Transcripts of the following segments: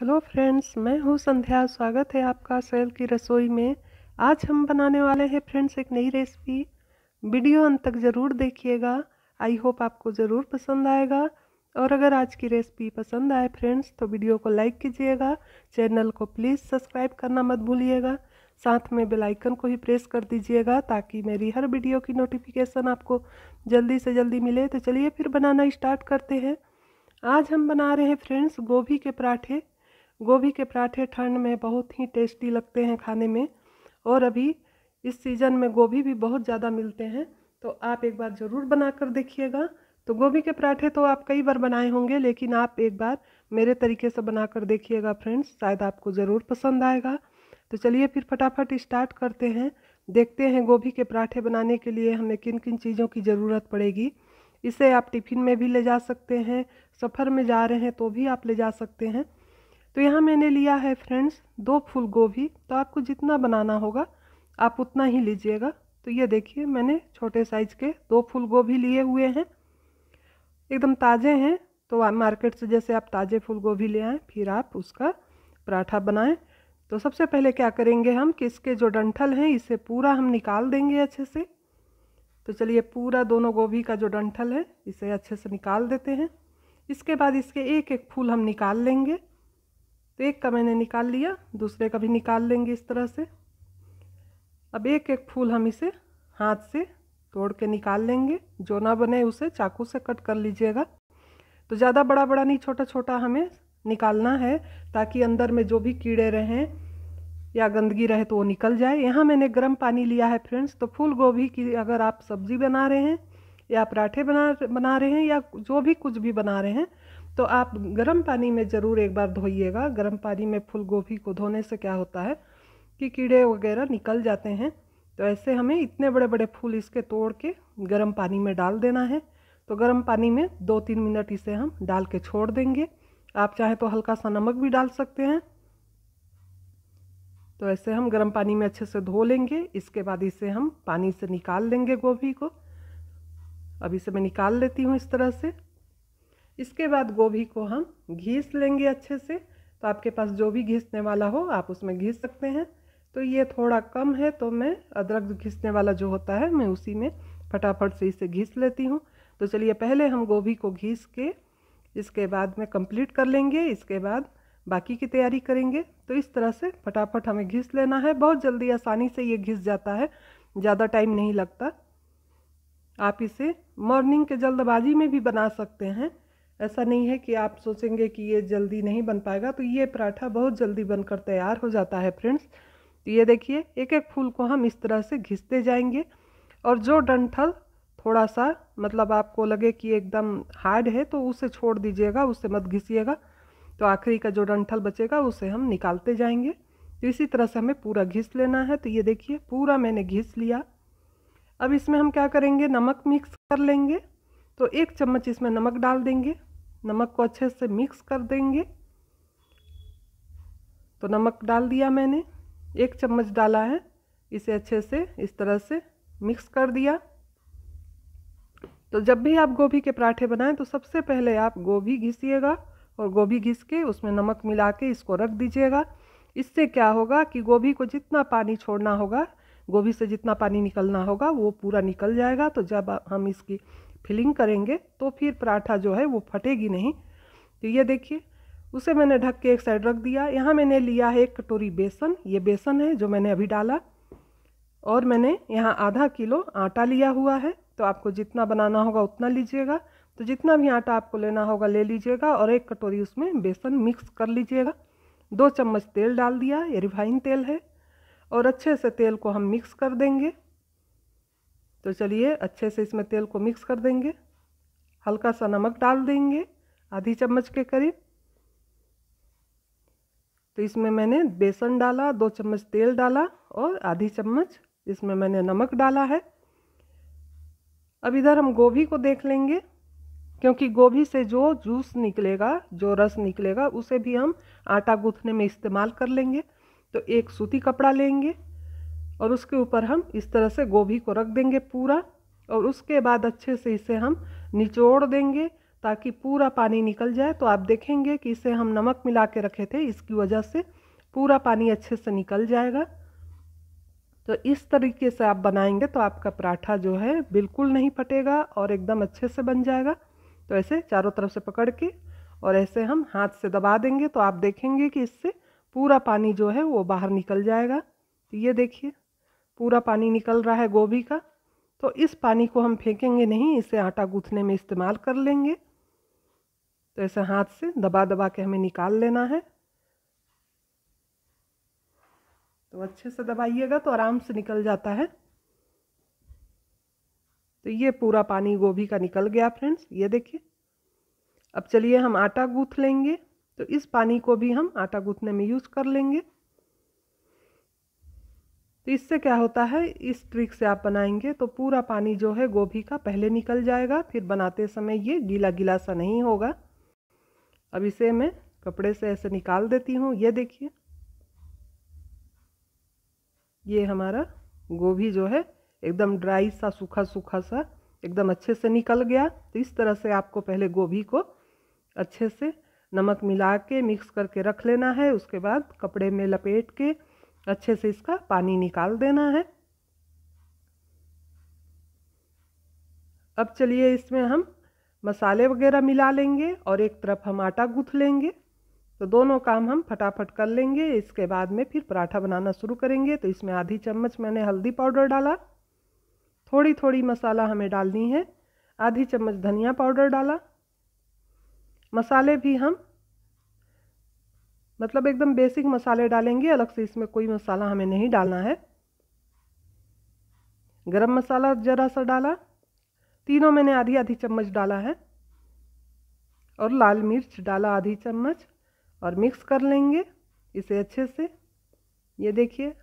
hello friends मैं हूँ संध्या स्वागत है आपका सेल की रसोई में आज हम बनाने वाले हैं फ्रेंड्स एक नई रेसिपी वीडियो अंत तक ज़रूर देखिएगा आई होप आपको ज़रूर पसंद आएगा और अगर आज की रेसिपी पसंद आए फ्रेंड्स तो वीडियो को लाइक कीजिएगा चैनल को प्लीज़ सब्सक्राइब करना मत भूलिएगा साथ में बेल आइकन को ही प्रेस कर दीजिएगा ताकि मेरी हर वीडियो की नोटिफिकेशन आपको जल्दी से जल्दी मिले तो चलिए फिर बनाना स्टार्ट करते हैं आज हम बना रहे हैं फ्रेंड्स गोभी के पराठे गोभी के पराठे ठंड में बहुत ही टेस्टी लगते हैं खाने में और अभी इस सीज़न में गोभी भी बहुत ज़्यादा मिलते हैं तो आप एक बार ज़रूर बना कर देखिएगा तो गोभी के पराठे तो आप कई बार बनाए होंगे लेकिन आप एक बार मेरे तरीके से बना कर देखिएगा फ्रेंड्स शायद आपको ज़रूर पसंद आएगा तो चलिए फिर फटाफट स्टार्ट करते हैं देखते हैं गोभी के पराठे बनाने के लिए हमें किन किन चीज़ों की ज़रूरत पड़ेगी इसे आप टिफ़िन में भी ले जा सकते हैं सफ़र में जा रहे हैं तो भी आप ले जा सकते हैं तो यहाँ मैंने लिया है फ्रेंड्स दो फूल गोभी तो आपको जितना बनाना होगा आप उतना ही लीजिएगा तो ये देखिए मैंने छोटे साइज के दो फूल गोभी लिए हुए हैं एकदम ताज़े हैं तो मार्केट से जैसे आप ताज़े फूल गोभी ले आएँ फिर आप उसका पराठा बनाएँ तो सबसे पहले क्या करेंगे हम कि इसके जो डंठल हैं इसे पूरा हम निकाल देंगे अच्छे से तो चलिए पूरा दोनों गोभी का जो डंठल है इसे अच्छे से निकाल देते हैं इसके बाद इसके एक एक फूल हम निकाल लेंगे तो एक का मैंने निकाल लिया दूसरे का भी निकाल लेंगे इस तरह से अब एक एक फूल हम इसे हाथ से तोड़ के निकाल लेंगे जो ना बने उसे चाकू से कट कर लीजिएगा तो ज़्यादा बड़ा बड़ा नहीं छोटा छोटा हमें निकालना है ताकि अंदर में जो भी कीड़े रहें या गंदगी रहे तो वो निकल जाए यहाँ मैंने गर्म पानी लिया है फ्रेंड्स तो फूल गोभी की अगर आप सब्जी बना रहे हैं या पराठे बना बना रहे हैं या जो भी कुछ भी बना रहे हैं तो आप गर्म पानी में ज़रूर एक बार धोइएगा गर्म पानी में फूल गोभी को धोने से क्या होता है कि कीड़े वगैरह निकल जाते हैं तो ऐसे हमें इतने बड़े बड़े फूल इसके तोड़ के गर्म पानी में डाल देना है तो गर्म पानी में दो तीन मिनट इसे हम डाल के छोड़ देंगे आप चाहें तो हल्का सा नमक भी डाल सकते हैं तो ऐसे हम गर्म पानी में अच्छे से धो लेंगे इसके बाद इसे हम पानी से निकाल लेंगे गोभी को अब इसे मैं निकाल लेती हूँ इस तरह से इसके बाद गोभी को हम घीस लेंगे अच्छे से तो आपके पास जो भी घिसने वाला हो आप उसमें घिस सकते हैं तो ये थोड़ा कम है तो मैं अदरक घिसने वाला जो होता है मैं उसी में फटाफट से इसे घिस लेती हूँ तो चलिए पहले हम गोभी को घिस के इसके बाद में कंप्लीट कर लेंगे इसके बाद बाकी की तैयारी करेंगे तो इस तरह से फटाफट हमें घिस लेना है बहुत जल्दी आसानी से ये घिस जाता है ज़्यादा टाइम नहीं लगता आप इसे मॉर्निंग के जल्दबाजी में भी बना सकते हैं ऐसा नहीं है कि आप सोचेंगे कि ये जल्दी नहीं बन पाएगा तो ये पराठा बहुत जल्दी बनकर तैयार हो जाता है फ्रेंड्स तो ये देखिए एक एक फूल को हम इस तरह से घिसते जाएंगे और जो डंठल थोड़ा सा मतलब आपको लगे कि एकदम हार्ड है तो उसे छोड़ दीजिएगा उससे मत घिसिएगा तो आखिरी का जो डंठल बचेगा उसे हम निकालते जाएंगे तो इसी तरह से हमें पूरा घिस लेना है तो ये देखिए पूरा मैंने घिस लिया अब इसमें हम क्या करेंगे नमक मिक्स कर लेंगे तो एक चम्मच इसमें नमक डाल देंगे नमक को अच्छे से मिक्स कर देंगे तो नमक डाल दिया मैंने एक चम्मच डाला है इसे अच्छे से इस तरह से मिक्स कर दिया तो जब भी आप गोभी के पराठे बनाएं तो सबसे पहले आप गोभी घिसिएगा और गोभी घिस के उसमें नमक मिला के इसको रख दीजिएगा इससे क्या होगा कि गोभी को जितना पानी छोड़ना होगा गोभी से जितना पानी निकलना होगा वो पूरा निकल जाएगा तो जब हम इसकी फिलिंग करेंगे तो फिर पराठा जो है वो फटेगी नहीं तो ये देखिए उसे मैंने ढक के एक साइड रख दिया यहाँ मैंने लिया है एक कटोरी बेसन ये बेसन है जो मैंने अभी डाला और मैंने यहाँ आधा किलो आटा लिया हुआ है तो आपको जितना बनाना होगा उतना लीजिएगा तो जितना भी आटा आपको लेना होगा ले लीजिएगा और एक कटोरी उसमें बेसन मिक्स कर लीजिएगा दो चम्मच तेल डाल दिया ये रिफाइन तेल है और अच्छे से तेल को हम मिक्स कर देंगे तो चलिए अच्छे से इसमें तेल को मिक्स कर देंगे हल्का सा नमक डाल देंगे आधी चम्मच के करीब तो इसमें मैंने बेसन डाला दो चम्मच तेल डाला और आधी चम्मच इसमें मैंने नमक डाला है अब इधर हम गोभी को देख लेंगे क्योंकि गोभी से जो जूस निकलेगा जो रस निकलेगा उसे भी हम आटा गूँथने में इस्तेमाल कर लेंगे तो एक सूती कपड़ा लेंगे और उसके ऊपर हम इस तरह से गोभी को रख देंगे पूरा और उसके बाद अच्छे से इसे हम निचोड़ देंगे ताकि पूरा पानी निकल जाए तो आप देखेंगे कि इसे हम नमक मिला के रखे थे इसकी वजह से पूरा पानी अच्छे से निकल जाएगा तो इस तरीके से आप बनाएंगे तो आपका पराठा जो है बिल्कुल नहीं फटेगा और एकदम अच्छे से बन जाएगा तो ऐसे चारों तरफ से पकड़ के और ऐसे हम हाथ से दबा देंगे तो आप देखेंगे कि इससे पूरा पानी जो है वो बाहर निकल जाएगा तो ये देखिए पूरा पानी निकल रहा है गोभी का तो इस पानी को हम फेंकेंगे नहीं इसे आटा गूँथने में इस्तेमाल कर लेंगे तो ऐसे हाथ से दबा दबा के हमें निकाल लेना है तो अच्छे से दबाइएगा तो आराम से निकल जाता है तो ये पूरा पानी गोभी का निकल गया फ्रेंड्स ये देखिए अब चलिए हम आटा गूँथ लेंगे तो इस पानी को भी हम आटा गूँथने में यूज़ कर लेंगे तो इससे क्या होता है इस ट्रिक से आप बनाएंगे तो पूरा पानी जो है गोभी का पहले निकल जाएगा फिर बनाते समय ये गीला गीला सा नहीं होगा अब इसे मैं कपड़े से ऐसे निकाल देती हूँ ये देखिए ये हमारा गोभी जो है एकदम ड्राई सा सूखा सूखा सा एकदम अच्छे से निकल गया तो इस तरह से आपको पहले गोभी को अच्छे से नमक मिला के मिक्स करके रख लेना है उसके बाद कपड़े में लपेट के अच्छे से इसका पानी निकाल देना है अब चलिए इसमें हम मसाले वगैरह मिला लेंगे और एक तरफ हम आटा गूँथ लेंगे तो दोनों काम हम फटाफट कर लेंगे इसके बाद में फिर पराठा बनाना शुरू करेंगे तो इसमें आधी चम्मच मैंने हल्दी पाउडर डाला थोड़ी थोड़ी मसाला हमें डालनी है आधी चम्मच धनिया पाउडर डाला मसाले भी हम मतलब एकदम बेसिक मसाले डालेंगे अलग से इसमें कोई मसाला हमें नहीं डालना है गरम मसाला ज़रा सा डाला तीनों मैंने आधी आधी चम्मच डाला है और लाल मिर्च डाला आधी चम्मच और मिक्स कर लेंगे इसे अच्छे से ये देखिए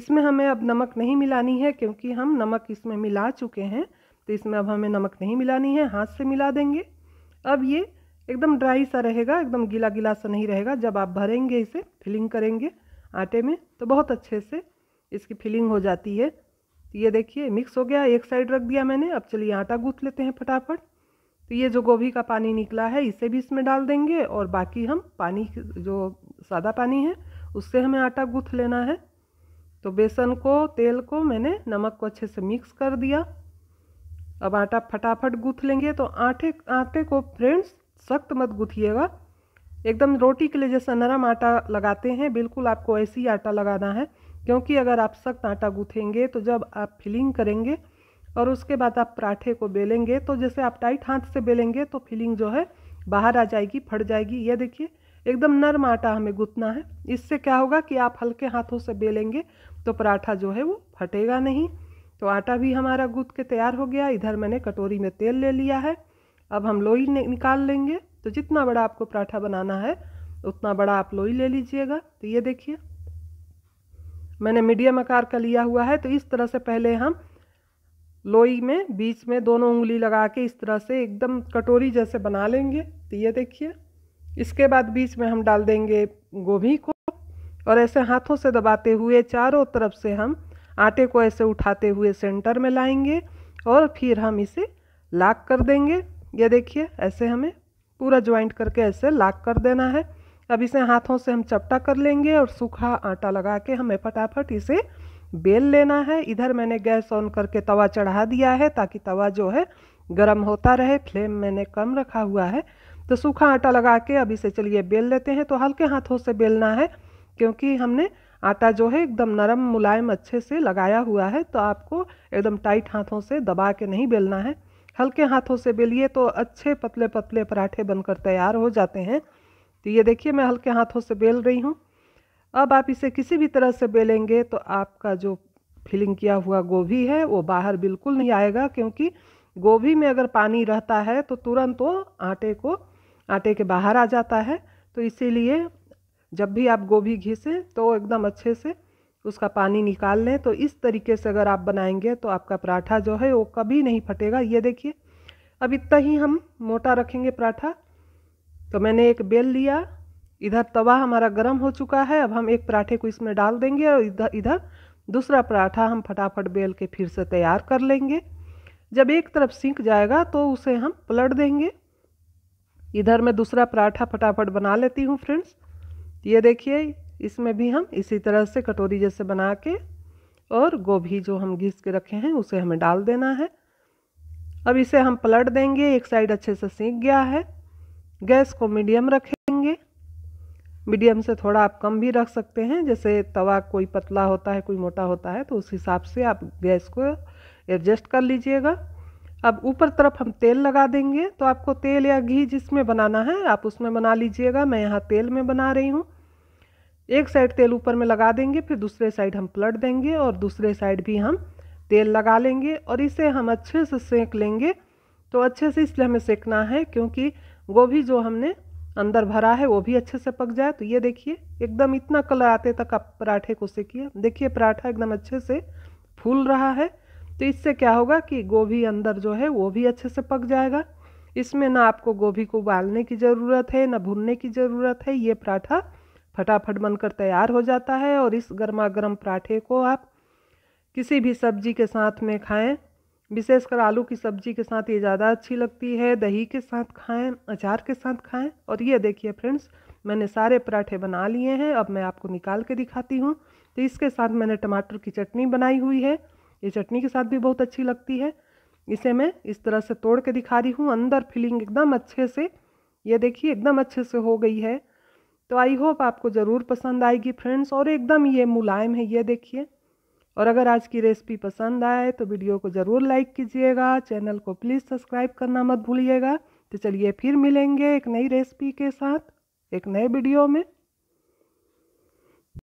इसमें हमें अब नमक नहीं मिलानी है क्योंकि हम नमक इसमें मिला चुके हैं तो इसमें अब हमें नमक नहीं मिलानी है हाथ से मिला देंगे अब ये एकदम ड्राई सा रहेगा एकदम गीला गीला सा नहीं रहेगा जब आप भरेंगे इसे फिलिंग करेंगे आटे में तो बहुत अच्छे से इसकी फिलिंग हो जाती है ये देखिए मिक्स हो गया एक साइड रख दिया मैंने अब चलिए आटा गूँथ लेते हैं फटाफट तो ये जो गोभी का पानी निकला है इसे भी इसमें डाल देंगे और बाकी हम पानी जो सादा पानी है उससे हमें आटा गूँथ लेना है तो बेसन को तेल को मैंने नमक को अच्छे से मिक्स कर दिया अब आटा फटाफट गूँथ लेंगे तो आटे आटे को फ्रेंड्स सख्त मत गुथिएगा एकदम रोटी के लिए जैसा नरम आटा लगाते हैं बिल्कुल आपको ऐसे ही आटा लगाना है क्योंकि अगर आप सख्त आटा गूँथेंगे तो जब आप फिलिंग करेंगे और उसके बाद आप पराठे को बेलेंगे तो जैसे आप टाइट हाथ से बेलेंगे तो फिलिंग जो है बाहर आ जाएगी फट जाएगी ये देखिए एकदम नरम आटा हमें गुथना है इससे क्या होगा कि आप हल्के हाथों से बेलेंगे तो पराठा जो है वो फटेगा नहीं तो आटा भी हमारा गूँथ के तैयार हो गया इधर मैंने कटोरी में तेल ले लिया है अब हम लोई निकाल लेंगे तो जितना बड़ा आपको पराठा बनाना है उतना बड़ा आप लोई ले लीजिएगा तो ये देखिए मैंने मीडियम आकार का लिया हुआ है तो इस तरह से पहले हम लोई में बीच में दोनों उंगली लगा के इस तरह से एकदम कटोरी जैसे बना लेंगे तो ये देखिए इसके बाद बीच में हम डाल देंगे गोभी को और ऐसे हाथों से दबाते हुए चारों तरफ से हम आटे को ऐसे उठाते हुए सेंटर में लाएंगे और फिर हम इसे लाक कर देंगे ये देखिए ऐसे हमें पूरा ज्वाइंट करके ऐसे लाक कर देना है अब इसे हाथों से हम चपटा कर लेंगे और सूखा आटा लगा के हमें फटाफट इसे बेल लेना है इधर मैंने गैस ऑन करके तवा चढ़ा दिया है ताकि तवा जो है गर्म होता रहे फ्लेम मैंने कम रखा हुआ है तो सूखा आटा लगा के अब इसे चलिए बेल लेते हैं तो हल्के हाथों से बेलना है क्योंकि हमने आटा जो है एकदम नरम मुलायम अच्छे से लगाया हुआ है तो आपको एकदम टाइट हाथों से दबा के नहीं बेलना है हल्के हाथों से बेलिए तो अच्छे पतले पतले पराठे बनकर तैयार हो जाते हैं तो ये देखिए मैं हल्के हाथों से बेल रही हूँ अब आप इसे किसी भी तरह से बेलेंगे तो आपका जो फिलिंग किया हुआ गोभी है वो बाहर बिल्कुल नहीं आएगा क्योंकि गोभी में अगर पानी रहता है तो तुरंत वो आटे को आटे के बाहर आ जाता है तो इसीलिए जब भी आप गोभी घिसें तो एकदम अच्छे से उसका पानी निकाल लें तो इस तरीके से अगर आप बनाएंगे तो आपका पराठा जो है वो कभी नहीं फटेगा ये देखिए अब इतना ही हम मोटा रखेंगे पराठा तो मैंने एक बेल लिया इधर तवा हमारा गर्म हो चुका है अब हम एक पराठे को इसमें डाल देंगे और इधर इधर दूसरा पराठा हम फटाफट बेल के फिर से तैयार कर लेंगे जब एक तरफ सीख जाएगा तो उसे हम पलट देंगे इधर मैं दूसरा पराठा फटाफट बना लेती हूँ फ्रेंड्स ये देखिए इसमें भी हम इसी तरह से कटोरी जैसे बना के और गोभी जो हम घिस के रखे हैं उसे हमें डाल देना है अब इसे हम पलट देंगे एक साइड अच्छे से सीख गया है गैस को मीडियम रखेंगे मीडियम से थोड़ा आप कम भी रख सकते हैं जैसे तवा कोई पतला होता है कोई मोटा होता है तो उस हिसाब से आप गैस को एडजस्ट कर लीजिएगा अब ऊपर तरफ हम तेल लगा देंगे तो आपको तेल या घी जिसमें बनाना है आप उसमें बना लीजिएगा मैं यहाँ तेल में बना रही हूँ एक साइड तेल ऊपर में लगा देंगे फिर दूसरे साइड हम पलट देंगे और दूसरे साइड भी हम तेल लगा लेंगे और इसे हम अच्छे से सेक लेंगे तो अच्छे से इसलिए हमें सेकना है क्योंकि गोभी जो हमने अंदर भरा है वो भी अच्छे से पक जाए तो ये देखिए एकदम इतना कलर आते तक आप पराठे को सेकिए देखिए पराठा एकदम अच्छे से फूल रहा है तो इससे क्या होगा कि गोभी अंदर जो है वो भी अच्छे से पक जाएगा इसमें ना आपको गोभी को उबालने की ज़रूरत है ना भुनने की ज़रूरत है ये पराठा फटाफट बनकर तैयार हो जाता है और इस गर्मा गर्म पराठे को आप किसी भी सब्जी के साथ में खाएं विशेषकर आलू की सब्जी के साथ ये ज़्यादा अच्छी लगती है दही के साथ खाएं अचार के साथ खाएं और ये देखिए फ्रेंड्स मैंने सारे पराठे बना लिए हैं अब मैं आपको निकाल के दिखाती हूँ तो इसके साथ मैंने टमाटर की चटनी बनाई हुई है ये चटनी के साथ भी बहुत अच्छी लगती है इसे मैं इस तरह से तोड़ के दिखा रही हूँ अंदर फीलिंग एकदम अच्छे से ये देखिए एकदम अच्छे से हो गई है तो आई होप आपको ज़रूर पसंद आएगी फ्रेंड्स और एकदम ये मुलायम है ये देखिए और अगर आज की रेसिपी पसंद आए तो वीडियो को ज़रूर लाइक कीजिएगा चैनल को प्लीज़ सब्सक्राइब करना मत भूलिएगा तो चलिए फिर मिलेंगे एक नई रेसिपी के साथ एक नए वीडियो में